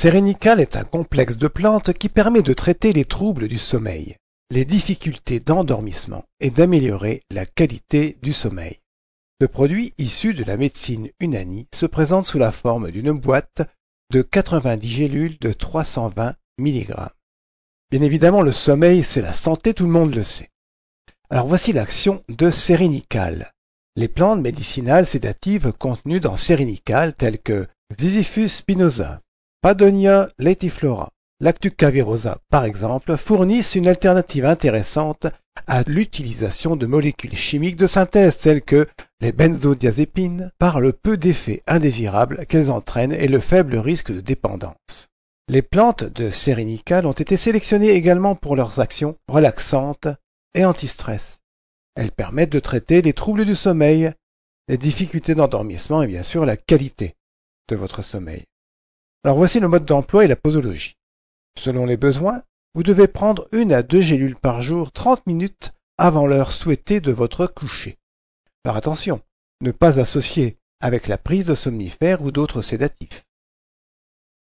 Sérénical est un complexe de plantes qui permet de traiter les troubles du sommeil, les difficultés d'endormissement et d'améliorer la qualité du sommeil. Le produit issu de la médecine unani se présente sous la forme d'une boîte de 90 gélules de 320 mg. Bien évidemment, le sommeil, c'est la santé, tout le monde le sait. Alors voici l'action de Sérénical. Les plantes médicinales sédatives contenues dans Sérénical, telles que Ziziphus spinosa, Padonia latiflora. Lactuca virosa, par exemple, fournissent une alternative intéressante à l'utilisation de molécules chimiques de synthèse telles que les benzodiazépines par le peu d'effets indésirables qu'elles entraînent et le faible risque de dépendance. Les plantes de sérénicale ont été sélectionnées également pour leurs actions relaxantes et anti-stress. Elles permettent de traiter les troubles du sommeil, les difficultés d'endormissement et bien sûr la qualité de votre sommeil. Alors voici le mode d'emploi et la posologie. Selon les besoins, vous devez prendre une à deux gélules par jour 30 minutes avant l'heure souhaitée de votre coucher. Alors attention, ne pas associer avec la prise de somnifères ou d'autres sédatifs.